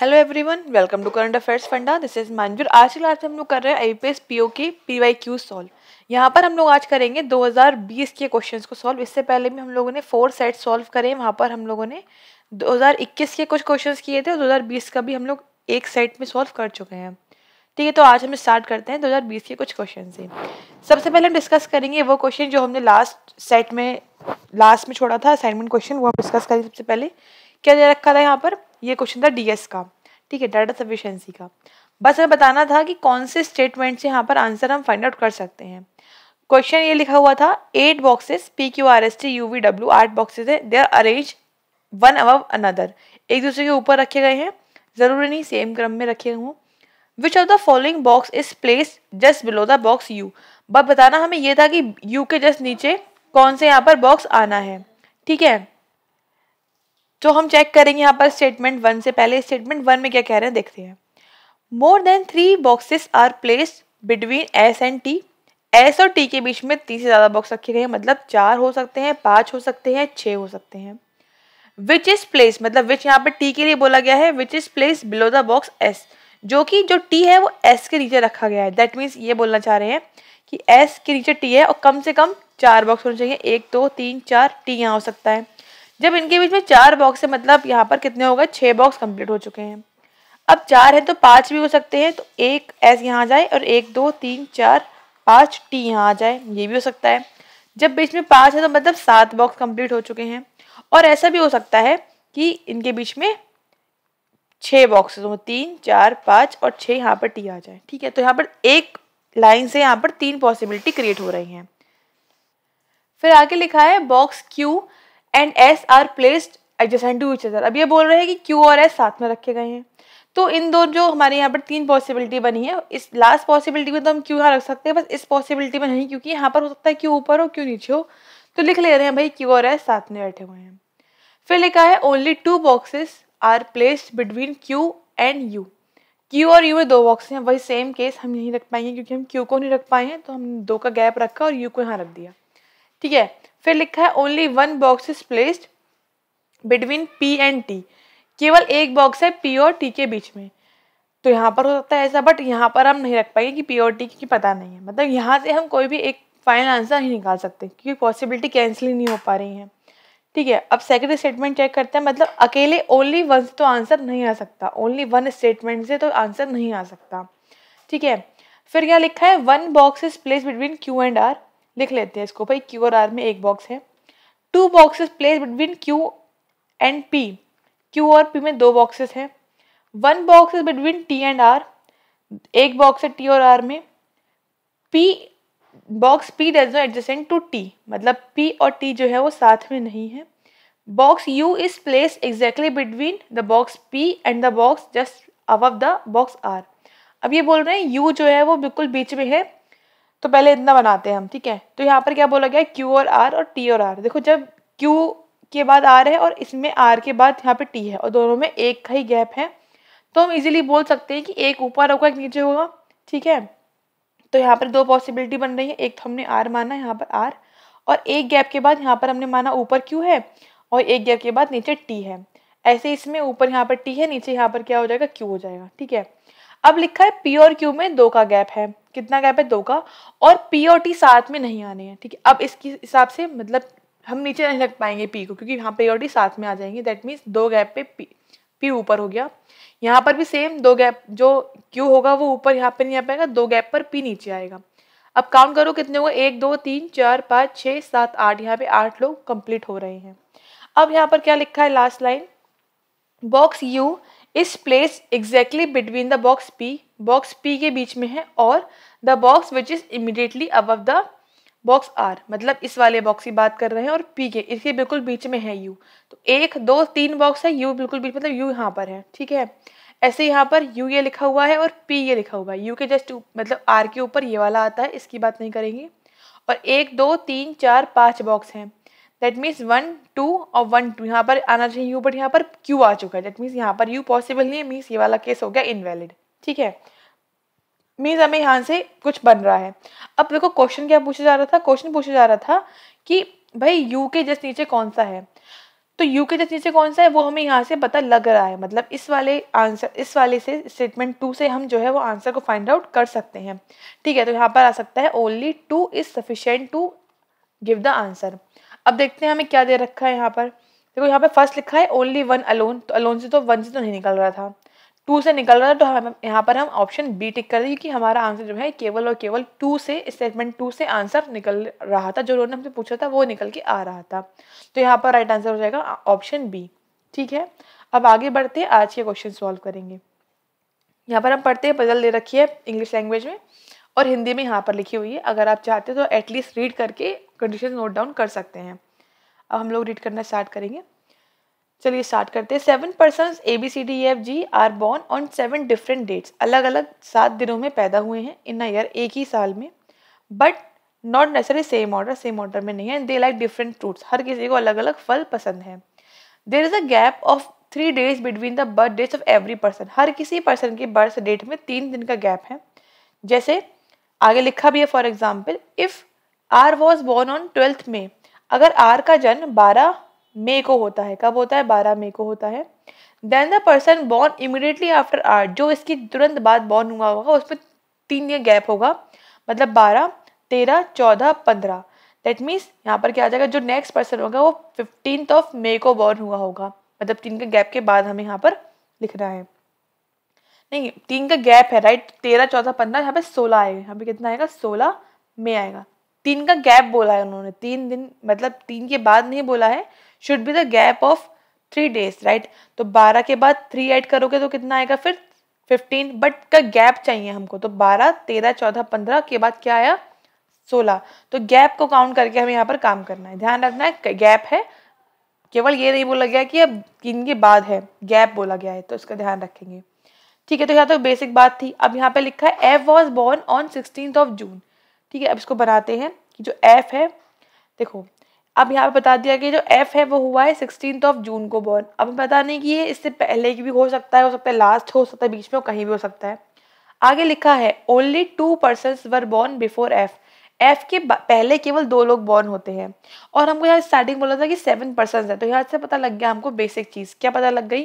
Hello everyone welcome to current affairs funda this is Manzoor आज की class में हम लोग कर रहे हैं आई पीओ की पी वाई क्यू सॉल्व यहाँ पर हम लोग आज करेंगे 2020 के क्वेश्चंस को सॉल्व इससे पहले भी हम लोगों ने फोर सेट सॉल्व करे वहाँ पर हम लोगों ने 2021 के कुछ क्वेश्चंस किए थे और 2020 का भी हम लोग एक सेट में सॉल्व कर चुके हैं ठीक है तो आज हम स्टार्ट करते हैं दो के कुछ क्वेश्चन से सबसे पहले हम डिस्कस करेंगे वो क्वेश्चन जो हमने लास्ट सेट में लास्ट में छोड़ा था असाइनमेंट क्वेश्चन वो हम डिस्कस करेंगे सबसे पहले क्या दे रखा था यहाँ पर ये क्वेश्चन था डीएस का ठीक है डाटा सफिशेंसी का बस हमें बताना था कि कौन से स्टेटमेंट से यहाँ पर आंसर हम फाइंड आउट कर सकते हैं क्वेश्चन ये लिखा हुआ था eight boxes P Q R S T U V W आठ बॉक्सेज है they are arrange one above another एक दूसरे के ऊपर रखे गए हैं ज़रूरी नहीं सेम क्रम में रखे हों which of the following box is place just below the box U बस बताना हमें यह था कि यू के जस्ट नीचे कौन से यहाँ पर बॉक्स आना है ठीक है जो तो हम चेक करेंगे यहाँ पर स्टेटमेंट वन से पहले स्टेटमेंट वन में क्या कह रहे हैं देखते हैं more than three boxes are place between S and T S और टी के बीच में तीन से ज़्यादा बॉक्स रखे गए हैं मतलब चार हो सकते हैं पाँच हो सकते हैं छः हो सकते हैं विच इज़ प्लेस मतलब विच यहाँ पर टी के लिए बोला गया है which is place below the box S जो कि जो टी है वो एस के नीचे रखा गया है दैट मीन्स ये बोलना चाह रहे हैं कि एस के नीचे टी है और कम से कम चार बॉक्स होने चाहिए एक दो तो, तीन चार टी यहाँ हो सकता है जब इनके बीच में चार बॉक्स है मतलब यहाँ पर कितने हो गए छः बॉक्स कंप्लीट हो चुके हैं अब चार है तो पाँच भी हो सकते हैं तो एक एस यहाँ आ जाए और एक दो तीन चार पाँच टी यहाँ आ जाए ये भी हो सकता है जब बीच में पाँच है तो मतलब सात बॉक्स कंप्लीट हो चुके हैं और ऐसा भी हो सकता है कि इनके बीच में छः बॉक्स हों तीन चार पाँच और छः यहाँ पर टी आ जाए ठीक है तो यहाँ पर एक लाइन से यहाँ पर तीन पॉसिबिलिटी क्रिएट हो रही हैं फिर आगे लिखा है box Q and S are placed adjacent to each other अब ये बोल रहे हैं कि क्यू और एस साथ में रखे गए हैं तो इन दो जो हमारे यहाँ पर तीन पॉसिबिलिटी बनी है इस लास्ट पॉसिबिलिटी में तो हम क्यू यहाँ रख सकते हैं बस इस पॉसिबिलिटी में नहीं क्योंकि यहाँ पर हो सकता है क्यू ऊपर हो क्यों नीचे हो तो लिख ले रहे हैं भाई क्यू और एस साथ में बैठे हुए हैं फिर लिखा है only two boxes are placed between Q and U Q और यू में दो बॉक्स हैं वही सेम केस हम यहीं रख पाएंगे क्योंकि हम क्यू को नहीं रख पाए हैं तो हम दो का गैप रखा और यू को यहाँ रख दिया ठीक है फिर लिखा है only one box is placed between P and T केवल एक बॉक्स है पी और टी के बीच में तो यहाँ पर हो सकता है ऐसा बट यहाँ पर हम नहीं रख पाएंगे कि पी और टी की पता नहीं है मतलब यहाँ से हम कोई भी एक फाइनल आंसर नहीं निकाल सकते क्योंकि पॉसिबिलिटी कैंसिल ही नहीं हो पा रही है ठीक है अब सेकेंड स्टेटमेंट चेक करते हैं मतलब अकेले ओनली वन तो आंसर नहीं आ सकता ओनली वन स्टेटमेंट से तो आंसर नहीं आ सकता ठीक है फिर यहाँ लिखा है one box is place between Q and R लिख लेते हैं इसको भाई क्यू और आर में एक बॉक्स है two boxes place between Q and P Q और पी में दो बॉक्सेस हैं one box is between T and R एक बॉक्स है टी और आर में P box P does not adjacent to T मतलब पी और टी जो है वो साथ में नहीं है box U is place exactly between the box P and the box just above the box R अब ये बोल रहे हैं यू जो है वो बिल्कुल बीच में है तो पहले इतना बनाते हैं हम ठीक है तो यहाँ पर क्या बोला गया क्यू और आर और टी और आर देखो जब क्यू के बाद आर है और इसमें आर के बाद यहाँ पे टी है और दोनों में एक का ही गैप है तो हम इजीली बोल सकते हैं कि एक ऊपर होगा एक नीचे होगा ठीक है तो यहाँ पर दो पॉसिबिलिटी बन रही है एक तो हमने आर माना यहाँ पर आर और एक गैप के बाद यहाँ पर हमने माना ऊपर क्यू है और एक गैप के बाद नीचे टी है ऐसे इसमें ऊपर यहाँ पर टी है नीचे यहाँ पर क्या हो जाएगा क्यू हो जाएगा ठीक है अब लिखा है पी और क्यू में दो का गैप है कितना गैप है दो का और पी और टी साथ में नहीं आने हैं ठीक है अब इसके हिसाब से मतलब हम नीचे नहीं रख पाएंगे पी को क्योंकि यहाँ पे और टी साथ में आ जाएंगे दैट मीन्स दो गैप पे पी पी ऊपर हो गया यहाँ पर भी सेम दो गैप जो क्यू होगा वो ऊपर यहाँ पे नहीं आ पाएगा दो गैप पर पी नीचे आएगा अब काउंट करो कितने होगा एक दो तीन चार पाँच छः सात आठ यहाँ पे आठ लोग कंप्लीट हो रहे हैं अब यहाँ पर क्या लिखा है last line box U is place exactly between the box P box P के बीच में है और the box which is immediately above the box R मतलब इस वाले बॉक्स की बात कर रहे हैं और पी के इसके बिल्कुल बीच में है यू तो एक दो तीन बॉक्स है यू बिल्कुल बीच मतलब यू यहाँ पर है ठीक है ऐसे यहाँ पर यू ये लिखा हुआ है और पी ये लिखा हुआ है यू के जस्ट मतलब आर के ऊपर ये वाला आता है इसकी बात नहीं करेंगे और एक दो तीन चार पाँच बॉक्स हैं दैट मीन्स वन टू और वन टू यहाँ पर आना चाहिए यू बट यहाँ पर क्यू आ चुका है दैट मीन्स यहाँ पर यू पॉसिबल नहीं है मीन्स ये वाला केस हो गया इनवैलिड ठीक है मीन्स हमें यहाँ से कुछ बन रहा है अब देखो क्वेश्चन क्या पूछा जा रहा था क्वेश्चन पूछा जा रहा था कि भाई यू के जस्ट नीचे कौन सा है तो यू के जस्ट नीचे कौन सा है वो हमें यहाँ से पता लग रहा है मतलब इस वाले आंसर इस वाले से स्टेटमेंट टू से हम जो है वो आंसर को फाइंड आउट कर सकते हैं ठीक है तो यहाँ पर आ सकता है only two is sufficient to give the answer अब देखते हैं हमें क्या दे रखा है यहाँ पर देखो यहाँ पर फर्स्ट लिखा है ओनली वन अलोन तो अलोन से तो वन से तो नहीं निकल रहा था टू से निकल रहा है तो हम यहाँ पर हम ऑप्शन बी टिक कर दें क्योंकि हमारा आंसर जो है केवल और केवल टू से स्टेटमेंट टू से आंसर निकल रहा था जो उन्होंने हमसे पूछा था वो निकल के आ रहा था तो यहाँ पर राइट आंसर हो जाएगा ऑप्शन बी ठीक है अब आगे बढ़ते आज के क्वेश्चन सॉल्व करेंगे यहाँ पर हम पढ़ते हैं पजल दे रखी है इंग्लिश लैंग्वेज में और हिंदी में यहाँ पर लिखी हुई है अगर आप चाहते हो तो एटलीस्ट रीड करके कंडीशन नोट डाउन कर सकते हैं अब हम लोग रीड करना स्टार्ट करेंगे चलिए स्टार्ट करते हैं seven person A B C D F G are born on seven different dates अलग अलग सात दिनों में पैदा हुए हैं इन ईयर एक ही साल में but not necessarily same order same order में नहीं है दे लाइक डिफरेंट फ्रूट्स हर किसी को अलग अलग फल पसंद है there is a gap of three days between the birth dates of every person हर किसी पर्सन की बर्थ डेट में तीन दिन का गैप है जैसे आगे लिखा भी है for example if R was born on twelfth में अगर आर का जन्म बारह मे को होता है कब होता है बारह मे को होता है then the person born immediately after आठ जो इसकी तुरंत बाद बॉर्न हुआ होगा उस पर तीन ये गैप होगा मतलब बारह तेरह चौदह पंद्रह दैट मीन्स यहाँ पर क्या आ जाएगा जो नेक्स्ट पर्सन होगा वो फिफ्टीन ऑफ मे को बॉर्न हुआ होगा मतलब तीन के गैप के बाद हमें यहाँ पर लिखना है नहीं तीन का गैप है राइट तेरह चौदह पंद्रह यहाँ पे सोलह आएगा यहाँ पे कितना आएगा सोलह में आएगा तीन का गैप बोला है उन्होंने तीन दिन मतलब तीन के बाद नहीं बोला है should be the gap of three days right तो बारह के बाद थ्री ऐड करोगे तो कितना आएगा फिर फिफ्टीन बट का गैप चाहिए हमको तो बारह तेरह चौदह पंद्रह के बाद क्या आया सोलह तो गैप को काउंट करके हमें यहाँ पर काम करना है ध्यान रखना है गैप है केवल ये नहीं बोला गया कि अब इनके बाद है गैप बोला गया है तो इसका ध्यान रखेंगे ठीक है तो यहाँ तो बेसिक बात थी अब यहाँ पे लिखा है F was born on sixteen of June ठीक है अब इसको बनाते हैं कि जो एफ है देखो अब यहाँ पे बता दिया कि जो एफ है वो हुआ है सिक्सटीन ऑफ जून को बॉर्न अब हमें पता नहीं कि ये इससे पहले की भी हो सकता है हो सकता है लास्ट हो सकता है बीच में कहीं भी हो सकता है आगे लिखा है only two person were born before F F के पहले केवल दो लोग बॉर्न होते हैं और हमको यहाँ स्टार्टिंग बोला था कि सेवन पर्सन है तो यहाँ से पता लग गया हमको बेसिक चीज़ क्या पता लग गई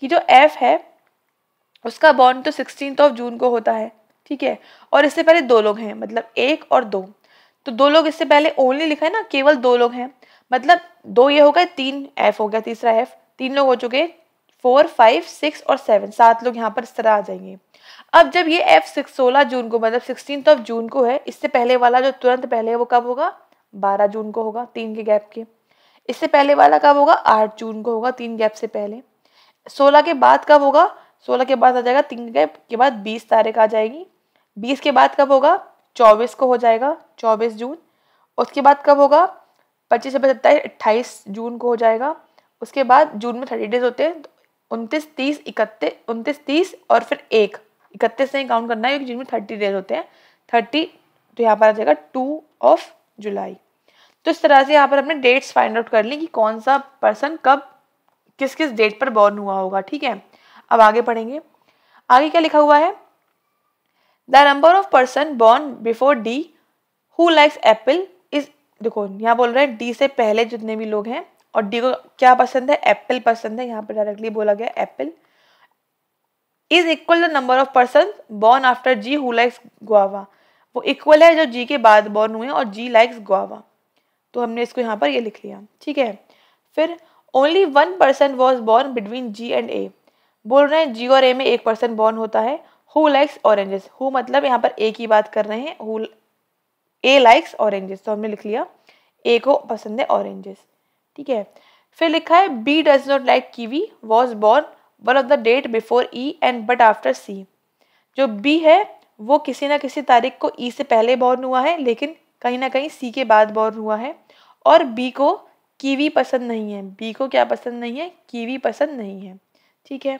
कि जो एफ है उसका बॉर्न तो सिक्सटीन ऑफ जून को होता है ठीक है और इससे पहले दो लोग हैं मतलब एक और दो तो दो लोग इससे पहले ओनली लिखा है ना केवल दो लोग हैं मतलब दो ये हो गए तीन एफ हो गया तीसरा एफ तीन लोग हो चुके फोर फाइव सिक्स और सेवन सात लोग यहाँ पर इस तरह आ जाएंगे अब जब ये एफ सिक्स सोलह जून को मतलब सिक्सटीन ऑफ जून को है इससे पहले वाला जो तुरंत पहले है वो कब होगा बारह जून को होगा तीन के गैप के इससे पहले वाला कब होगा आठ जून को होगा तीन गैप से पहले सोलह के बाद कब होगा सोलह के बाद आ जाएगा तीन गैप के बाद बीस तारीख आ जाएगी बीस के बाद कब होगा चौबीस को हो जाएगा चौबीस जून उसके बाद कब होगा पच्चीस छब्बीस सत्ताईस अट्ठाईस जून को हो जाएगा उसके बाद जून में थर्टी डेज होते हैं तो उनतीस तीस इकतीस उनतीस तीस और फिर एक इकतीस नहीं काउंट करना है क्योंकि जून में थर्टी डेज होते हैं थर्टी तो यहाँ पर आ जाएगा टू ऑफ जुलाई तो इस तरह से यहाँ पर हमने डेट्स फाइंड आउट कर ली कि कौन सा पर्सन कब किस किस डेट पर बॉर्न हुआ होगा ठीक है अब आगे पढ़ेंगे आगे क्या लिखा हुआ है the number of person born before D who likes apple is देखो यहाँ बोल रहे हैं डी से पहले जितने भी लोग हैं और डी को क्या पसंद है एप्पल पसंद है यहाँ पर डायरेक्टली बोला गया apple is equal the number of person born after G who likes guava वो इक्वल है जो जी के बाद बॉर्न हुए और जी लाइक्स गुआवा तो हमने इसको यहाँ पर ये लिख लिया ठीक है फिर only one person was born between G and A बोल रहे हैं जी और ए में एक पर्सन बॉर्न होता है हु लाइक्स ऑरेंजेस हु मतलब यहाँ पर ए की बात कर रहे हैं हु ए लाइक्स ऑरेंजेस तो हमने लिख लिया ए को पसंद है ऑरेंजेस ठीक है फिर लिखा है B does not like kiwi was born one of the date before E and but after C जो बी है वो किसी ना किसी तारीख को ई e से पहले बॉर्न हुआ है लेकिन कहीं ना कहीं सी के बाद बॉर्न हुआ है और बी को कीवी पसंद नहीं है बी को क्या पसंद नहीं है कीवी पसंद नहीं है ठीक है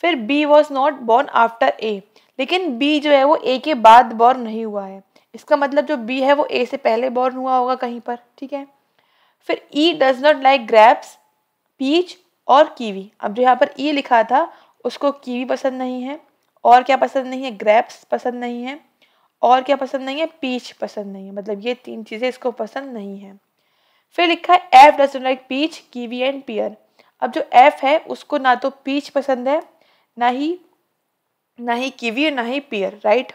फिर B was not born after A लेकिन बी जो है वो ए के बाद बॉर्न नहीं हुआ है इसका मतलब जो बी है वो ए से पहले बॉर्न हुआ होगा कहीं पर ठीक है फिर E does not like grapes peach और कीवी अब जो यहाँ पर ई e लिखा था उसको कीवी पसंद नहीं है और क्या पसंद नहीं है ग्रैप्स पसंद नहीं है और क्या पसंद नहीं है पीच पसंद नहीं है मतलब ये तीन चीज़ें इसको पसंद नहीं है फिर लिखा है F does not like peach kiwi and pear अब जो एफ है उसको ना तो पीच पसंद है ना ही ना ही किवी और ना ही पियर राइट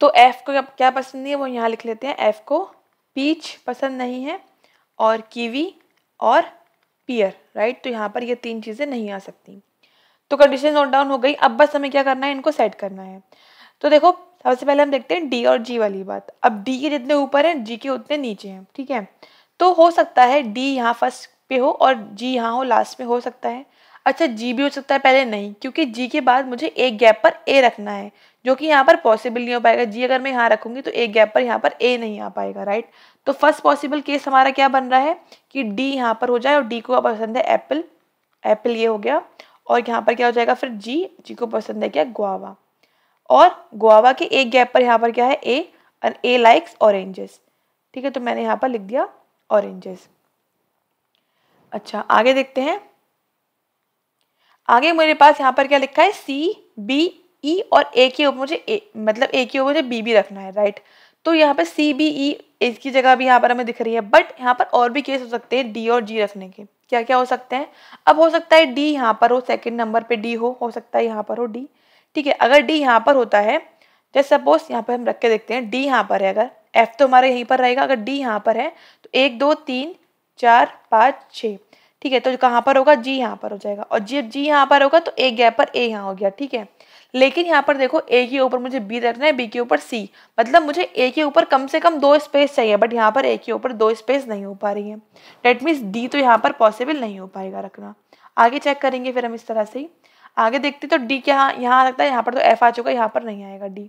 तो एफ को क्या पसंद नहीं है वो यहाँ लिख लेते हैं एफ को पीच पसंद नहीं है और कीवी और पियर राइट तो यहाँ पर ये तीन चीज़ें नहीं आ सकती तो कंडीशन नोट डाउन हो गई अब बस हमें क्या करना है इनको सेट करना है तो देखो सबसे पहले हम देखते हैं डी और जी वाली बात अब डी के जितने ऊपर हैं जी के उतने नीचे हैं ठीक है तो हो सकता है डी यहाँ फर्स्ट पे हो और जी यहाँ हो लास्ट में हो सकता है अच्छा जी भी हो सकता है पहले नहीं क्योंकि जी के बाद मुझे एक गैप पर ए रखना है जो कि यहाँ पर पॉसिबल नहीं हो पाएगा जी अगर मैं यहाँ रखूंगी तो एक गैप पर यहाँ पर ए नहीं आ पाएगा राइट तो फर्स्ट पॉसिबल केस हमारा क्या बन रहा है कि डी यहाँ पर हो जाए और डी को पसंद है एप्पल एप्पल ये हो गया और यहाँ पर क्या हो जाएगा फिर जी जी को पसंद है क्या गुआवा और गुआवा के एक गैप पर यहाँ पर क्या है ए और ए लाइक्स ऑरेंजेस ठीक है तो मैंने यहाँ पर लिख दिया ऑरेंजेस अच्छा आगे देखते हैं आगे मेरे पास यहाँ पर क्या लिखा है सी बी ई और ए के ऊपर मुझे ए मतलब ए के ऊपर मुझे बी भी रखना है राइट तो यहाँ पर सी बी ई इसकी जगह भी यहाँ पर हमें दिख रही है बट यहाँ पर और भी केस हो सकते हैं डी और जी रखने के क्या क्या हो सकते हैं अब हो सकता है डी यहाँ पर हो सेकेंड नंबर पर डी हो हो सकता है यहाँ पर हो डी ठीक है अगर डी यहाँ पर होता है जैसे सपोज यहाँ पर हम रख के देखते हैं डी यहाँ पर है अगर एफ तो हमारे यहीं पर रहेगा अगर डी यहाँ पर है तो एक दो तीन चार पाँच छः ठीक है तो कहाँ पर होगा जी यहाँ पर हो जाएगा और जब जी यहाँ पर होगा तो ए गैप पर ए यहाँ हो गया ठीक है लेकिन यहाँ पर देखो ए के ऊपर मुझे बी रखना है बी के ऊपर सी मतलब मुझे ए के ऊपर कम से कम दो स्पेस चाहिए बट यहाँ पर ए के ऊपर दो स्पेस नहीं हो पा रही है डेट मीन्स डी तो यहाँ पर पॉसिबल नहीं हो पाएगा रखना आगे चेक करेंगे फिर हम इस तरह से ही आगे देखते तो डी क्या यहाँ लगता है यहाँ पर तो एफ आ चुका है यहाँ पर नहीं आएगा डी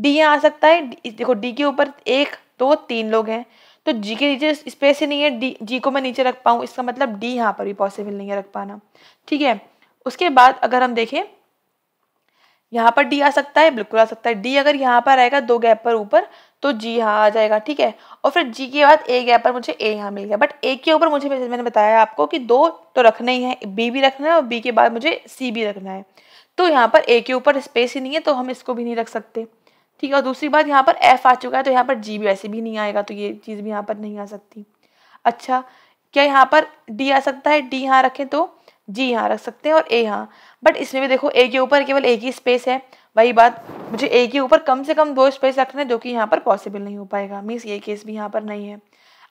डी यहाँ आ सकता है देखो डी के ऊपर एक दो तीन लोग हैं तो जी के नीचे स्पेस ही नहीं है डी जी को मैं नीचे रख पाऊँ इसका मतलब डी यहाँ पर भी पॉसिबल नहीं है रख पाना ठीक है उसके बाद अगर हम देखें यहाँ पर डी आ सकता है बिल्कुल आ सकता है डी अगर यहाँ पर आएगा दो गैप पर ऊपर तो जी यहाँ आ जाएगा ठीक है और फिर जी के बाद ए गैप पर मुझे ए यहाँ मिल गया बट ए के ऊपर मुझे मैंने बताया आपको कि दो तो रखना ही है बी भी रखना है और बी के बाद मुझे सी भी रखना है तो यहाँ पर ए के ऊपर स्पेस ही नहीं है तो हम इसको भी नहीं रख सकते ठीक है और दूसरी बात यहाँ पर एफ आ चुका है तो यहाँ पर जी भी वैसे भी नहीं आएगा तो ये चीज़ भी यहाँ पर नहीं आ सकती अच्छा क्या यहाँ पर डी आ सकता है डी यहाँ रखें तो जी यहाँ रख सकते हैं और ए यहाँ बट इसमें भी देखो ए के ऊपर केवल एक ही स्पेस है वही बात मुझे ए के ऊपर कम से कम दो स्पेस रखना है जो कि यहाँ पर पॉसिबल नहीं हो पाएगा मीन्स ये केस भी यहाँ पर नहीं है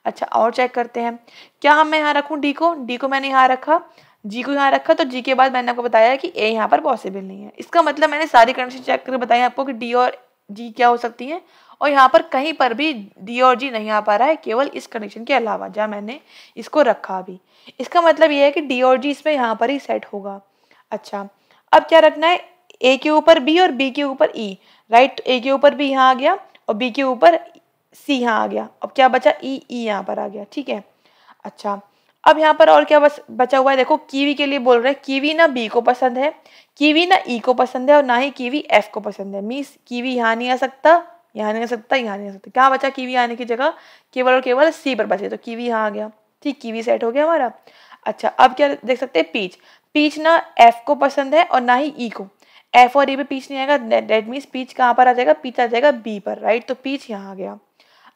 अच्छा और चेक करते हैं क्या हम मैं यहाँ रखूँ डी को डी को मैंने यहाँ रखा जी को यहाँ रखा तो जी के बाद मैंने आपको बताया कि ए यहाँ पर पॉसिबल नहीं है इसका मतलब मैंने सारी कंडीशन चेक करके बताया आपको कि डी और जी क्या हो सकती है और यहाँ पर कहीं पर भी डी और जी नहीं आ पा रहा है केवल इस कंडीशन के अलावा जहाँ मैंने इसको रखा अभी इसका मतलब ये है कि डी और जी इसमें यहाँ पर ही सेट होगा अच्छा अब क्या रखना है ए के ऊपर बी और बी के ऊपर ई राइट ए के ऊपर भी यहाँ आ गया और बी के ऊपर सी यहाँ आ गया अब क्या बचा ई e, ई e यहाँ पर आ गया ठीक है अच्छा अब यहाँ पर और क्या बस बचा हुआ है देखो कीवी के लिए बोल रहे हैं कीवी ना बी को पसंद है कीवी ना ई e को पसंद है और ना ही कीवी एफ को पसंद है मीन्स कीवी यहाँ नहीं आ सकता यहाँ नहीं आ सकता यहाँ नहीं आ सकता क्या बचा कीवी आने की जगह केवल और केवल सी पर बचे तो कीवी यहाँ आ गया ठीक कीवी सेट हो गया हमारा अच्छा अब क्या देख सकते हैं पीच पीच ना एफ को पसंद है और ना ही ई e को एफ और ई e पीच नहीं आएगा डेट मीन्स पीच कहाँ पर आ जाएगा पीच आ जाएगा बी पर राइट तो पीच यहाँ आ गया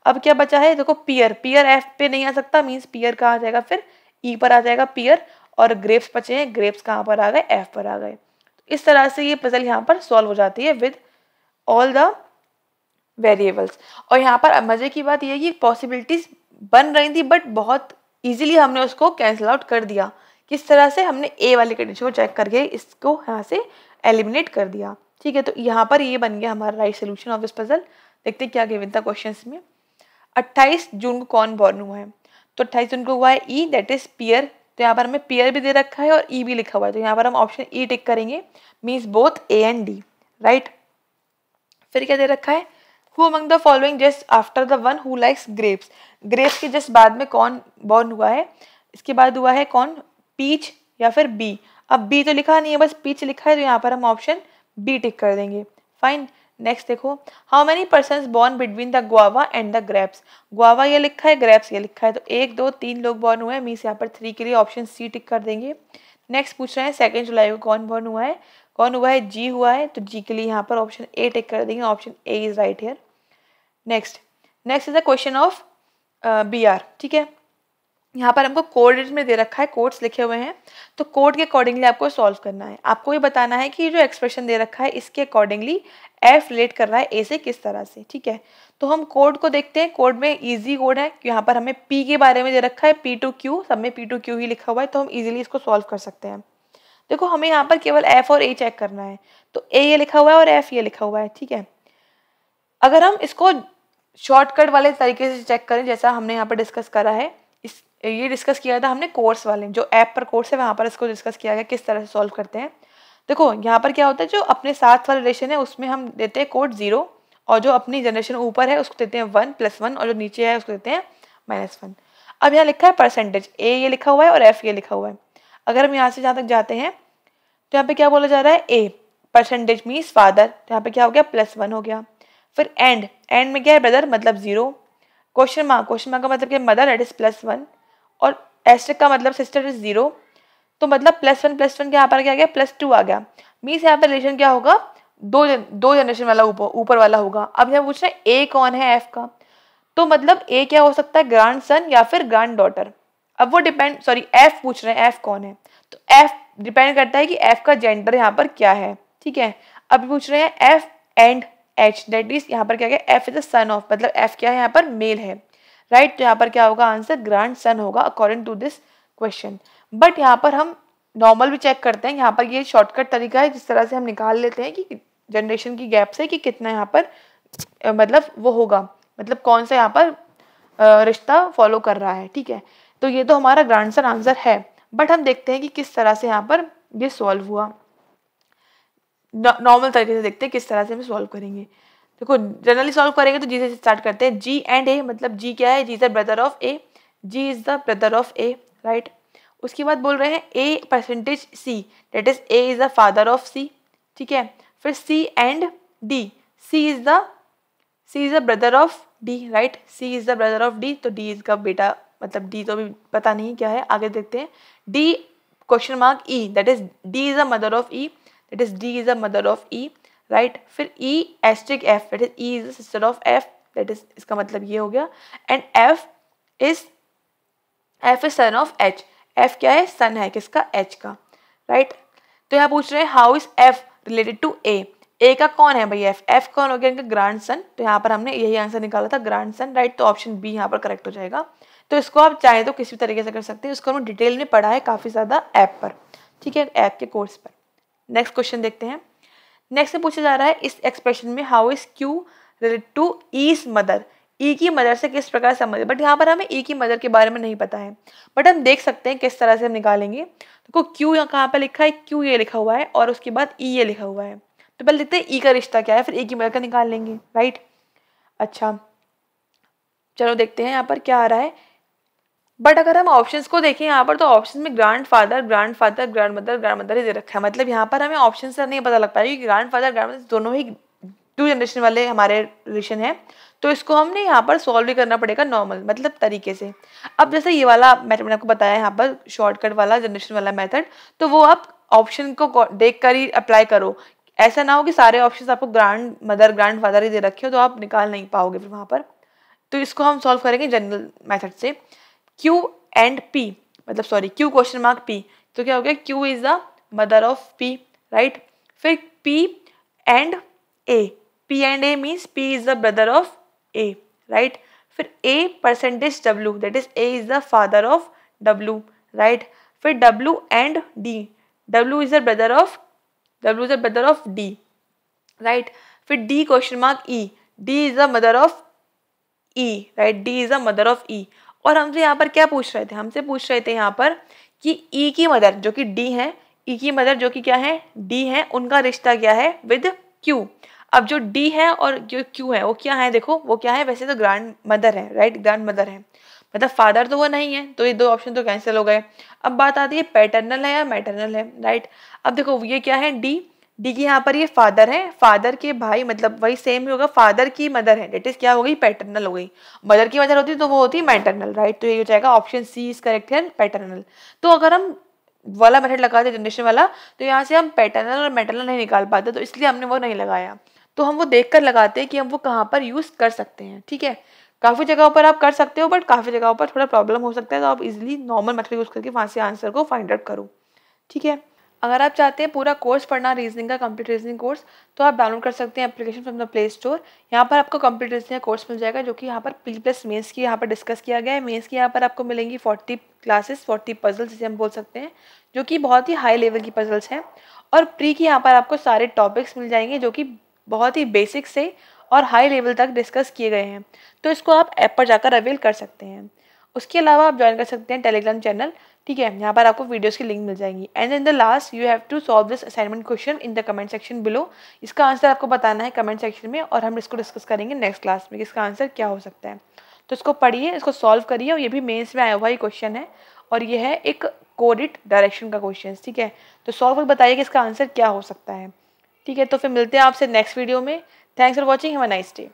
अब क्या बचा है देखो पियर पियर एफ पे नहीं आ सकता मीन्स पियर कहाँ आ जाएगा फिर ई e पर आ जाएगा पियर और ग्रेप्स बचे हैं ग्रेप्स कहाँ पर आ गए एफ पर आ गए इस तरह से ये पजल यहाँ पर सॉल्व हो जाती है विद ऑल द वेरिएबल्स और यहाँ पर मज़े की बात यह है कि पॉसिबिलिटीज़ बन रही थी बट बहुत ईजिली हमने उसको कैंसिल आउट कर दिया किस तरह से हमने ए वाली कंडीशन को चेक करके इसको यहाँ से एलिमिनेट कर दिया ठीक है तो यहाँ पर ये बन गया हमारा right solution of this puzzle देखते हैं क्या गिवन था क्वेश्चन में अट्ठाईस जून को कौन बॉर्न हुआ है तो अट्ठाईस जून को हुआ है ई दैट इज पियर तो यहाँ पर हमें पियर भी दे रखा है और ई e भी लिखा हुआ है तो यहाँ पर हम ऑप्शन ई टिक करेंगे means both A and D right फिर क्या दे रखा है who among the following just after the one who likes grapes grapes के जस्ट बाद में कौन बॉर्न हुआ है इसके बाद हुआ है कौन पीच या फिर बी अब बी तो लिखा नहीं है बस पीच लिखा है तो यहाँ पर हम ऑप्शन बी टिक कर देंगे फाइन नेक्स्ट देखो how many person born between the guava and the grapes guava ये लिखा है ग्रेप्स ये लिखा है तो एक दो तीन लोग बॉर्न हुए हैं मीस यहाँ पर थ्री के लिए ऑप्शन सी टिक कर देंगे नेक्स्ट पूछ रहे हैं सेकेंड जुलाई को कौन बॉर्न हुआ है कौन हुआ है जी हुआ है तो जी के लिए यहाँ पर ऑप्शन ए टिक कर देंगे option A is right here next next is the question of B R ठीक है यहाँ पर हमको कोड में दे रखा है कोड्स लिखे हुए हैं तो कोड के अकॉर्डिंगली आपको सॉल्व करना है आपको ये बताना है कि जो एक्सप्रेशन दे रखा है इसके अकॉर्डिंगली एफ रिलेट कर रहा है ए से किस तरह से ठीक है तो हम कोड को देखते हैं कोड में इजी कोड है यहाँ पर हमें पी के बारे में दे रखा है पी टू क्यू सब में पी टू क्यू ही लिखा हुआ है तो हम इजीली इसको सॉल्व कर सकते हैं देखो हमें यहाँ पर केवल एफ और ए चेक करना है तो ए ये लिखा हुआ है और एफ ये लिखा हुआ है ठीक है अगर हम इसको शॉर्टकट वाले तरीके से चेक करें जैसा हमने यहाँ पर डिस्कस करा है ये डिस्कस किया था हमने कोर्स वाले जो ऐप पर कोर्स है वहाँ पर इसको डिस्कस किया गया किस तरह से सॉल्व करते हैं देखो यहाँ पर क्या होता है जो अपने साथ वाले रिलेशन है उसमें हम देते हैं कोड जीरो और जो अपनी जनरेशन ऊपर है उसको देते हैं वन प्लस वन और जो नीचे है उसको देते हैं माइनस वन अब यहाँ लिखा है परसेंटेज ए ये लिखा हुआ है और एफ ये लिखा हुआ है अगर हम यहाँ से जहाँ तक जाते हैं तो यहाँ पे क्या बोला जा रहा है ए परसेंटेज मीन्स फादर तो यहाँ पे क्या हो गया प्लस वन हो गया फिर एंड एंड में क्या है ब्रदर मतलब zero question mark question mark का मतलब क्या mother at is plus one और एस्ट्रिक का मतलब सिस्टर इज जीरो तो मतलब प्लस वन प्लस वन के यहाँ पर क्या आ गया प्लस टू आ गया मीन्स यहाँ पर रिलेशन क्या होगा दो जन, दो जनरेशन वाला ऊपर वाला होगा अब यहाँ पूछ रहे हैं ए कौन है एफ का तो मतलब ए क्या हो सकता है ग्रांड सन या फिर ग्रांड डॉटर अब वो डिपेंड सॉरी एफ पूछ रहे हैं एफ कौन है तो एफ डिपेंड करता है कि एफ का जेंडर यहाँ पर क्या है ठीक है अब पूछ रहे हैं F and H that is यहाँ पर क्या गया F is the son of मतलब एफ क्या है यहाँ पर मेल है राइट तो यहाँ पर क्या होगा आंसर ग्रांड सन होगा according to this question but यहाँ पर हम नॉर्मल भी चेक करते हैं यहाँ पर ये शॉर्टकट तरीका है जिस तरह से हम निकाल लेते हैं कि जनरेशन की गैप से कि कितना यहाँ पर मतलब वो होगा मतलब कौन सा यहाँ पर रिश्ता फॉलो कर रहा है ठीक है तो ये तो हमारा ग्रांड सन आंसर है बट हम देखते हैं कि किस तरह से यहाँ पर ये सॉल्व हुआ नॉर्मल तरीके से देखते हैं किस तरह से हम सॉल्व करेंगे देखो जनरली सॉल्व करेंगे तो जी से स्टार्ट करते हैं जी एंड ए मतलब जी क्या है G is the brother of A G is the brother of A right उसके बाद बोल रहे हैं A percentage C that is A is the father of C ठीक है फिर C and D C is the C is the brother of D right C is the brother of D तो D is का बेटा मतलब D तो भी पता नहीं क्या है आगे देखते हैं D question mark E that is D is the mother of E that is D is the mother of E right फिर E asterisk F that is E is sister of F that is इसका मतलब ये हो गया and F is F is son of H F क्या है सन है किसका एच का राइट right? तो यहाँ पूछ रहे हैं how is F related to A A का कौन है भाई एफ एफ कौन हो गया इनका ग्रांड सन तो यहाँ पर हमने यही आंसर निकाला था ग्रांड सन राइट तो ऑप्शन बी यहाँ पर करेक्ट हो जाएगा तो इसको आप चाहे तो किसी भी तरीके से कर सकते हैं उसको हमने डिटेल में पढ़ा है काफ़ी ज़्यादा ऐप पर ठीक है ऐप के कोर्स पर नेक्स्ट क्वेश्चन देखते हैं नेक्स्ट पूछा जा रहा है इस एक्सप्रेशन में how is Q relate to E's mother E की मदर से किस प्रकार है बट यहाँ पर हमें ई e की मदर के बारे में नहीं पता है बट हम देख सकते हैं किस तरह से हम निकालेंगे देखो तो क्यू कहाँ पर लिखा है क्यू ये लिखा हुआ है और उसके बाद ई e ये लिखा हुआ है तो पहले देखते हैं ई e का रिश्ता क्या है फिर ई की मदर का निकाल लेंगे राइट अच्छा चलो देखते हैं यहाँ पर क्या आ रहा है बट अगर हम ऑप्शन को देखें यहाँ पर तो ऑप्शन में grandfather grandfather grandmother grandmother ही दे रखा है मतलब यहाँ पर हमें ऑप्शन से नहीं पता लग पाया क्योंकि ग्रांड फादर ग्रांड मदर दोनों ही टू जनरेशन वाले हमारे रिलेशन हैं तो इसको हमने यहाँ पर सॉल्व भी करना पड़ेगा नॉर्मल मतलब तरीके से अब जैसे ये वाला मैथड मैंने आपको बताया यहाँ पर शॉर्टकट वाला जनरेशन वाला मैथड तो वो आप ऑप्शन को देख कर ही अप्लाई करो ऐसा ना हो कि सारे ऑप्शन आपको ग्रैंड मदर ग्रैंड फादर ही दे रखे हो तो आप निकाल नहीं पाओगे फिर वहाँ पर तो इसको हम सॉल्व करेंगे जनरल मैथड से क्यू एंड पी मतलब sorry Q question mark P तो क्या हो गया Q is the mother of P right फिर P and A P and A means P is the brother of A right फिर A percentage W that is A is the father of W right फिर W and D W is the brother of W is the brother of D right फिर D question mark E D is the mother of E right D is the mother of E और हमसे तो यहाँ पर क्या पूछ रहे थे हमसे पूछ रहे थे यहाँ पर कि ई e की मदर जो कि डी है ई e की मदर जो कि क्या है डी है उनका रिश्ता क्या है विद क्यू अब जो डी है और जो क्यू है वो क्या है देखो वो क्या है वैसे तो ग्रैंड मदर है राइट ग्रैंड मदर है मतलब फादर तो वो नहीं है तो ये दो ऑप्शन तो कैंसिल हो गए अब बात आती है पैटर्नल है या मैटरनल है राइट अब देखो ये क्या है डी डी की यहाँ पर ये फादर है फादर के भाई मतलब वही सेम ही होगा फादर की मदर है डेट इज क्या हो गई पैटर्नल हो गई मदर की मदर होती तो वो होती मैटरनल राइट तो ये हो जाएगा ऑप्शन सी इज करेक्ट है पैटर्नल तो अगर हम वाला मेथड लगाते जनरेशन वाला तो यहाँ से हम पैटर्नल और मेटरनल नहीं निकाल पाते तो इसलिए हमने वो नहीं लगाया तो हम वो देख कर लगाते हैं कि हम वो कहाँ पर यूज़ कर सकते हैं ठीक है काफ़ी जगहों पर आप कर सकते हो बट काफ़ी जगहों पर थोड़ा प्रॉब्लम हो सकता है तो आप इजिली नॉर्मल मेथड यूज़ करके वहाँ से आंसर को फाइंड आउट करो ठीक है अगर आप चाहते हैं पूरा कोर्स पढ़ना रीजनिंग का कंप्यूटर रीजनिंग कोर्स तो आप डाउनलोड कर सकते हैं application from the Play Store यहाँ पर आपको कंप्यूटर रीजनिंग कोर्स मिल जाएगा जो कि यहाँ पर पी प्लस मेन्स की यहाँ पर डिस्कस किया गया है मेन्स की यहाँ पर आपको मिलेंगी फोर्टी क्लासेस फोर्टी पजल्स जिसे हम बोल सकते हैं जो कि बहुत ही हाई लेवल की पजल्स हैं और प्री की यहाँ पर आपको सारे टॉपिक्स मिल जाएंगे जो कि बहुत ही बेसिक से और हाई लेवल तक डिस्कस किए गए हैं तो इसको आप ऐप पर जाकर अवेल कर सकते हैं उसके अलावा आप ज्वाइन कर सकते हैं टेलीग्राम चैनल ठीक है यहाँ पर आपको वीडियोस की लिंक मिल जाएंगी and in the last you have to solve this assignment question in the comment section below इसका आंसर आपको बताना है कमेंट सेक्शन में और हम इसको डिस्कस करेंगे नेक्स्ट क्लास में कि इसका आंसर क्या हो सकता है तो इसको पढ़िए इसको सॉल्व करिए और ये भी मेन्स में आया हुआ ही क्वेश्चन है और ये है एक कोडिट डायरेक्शन का क्वेश्चन ठीक है तो सॉल्व कर बताइए कि इसका आंसर क्या हो सकता है ठीक है तो फिर मिलते हैं आपसे नेक्स्ट वीडियो में thanks for watching have a nice day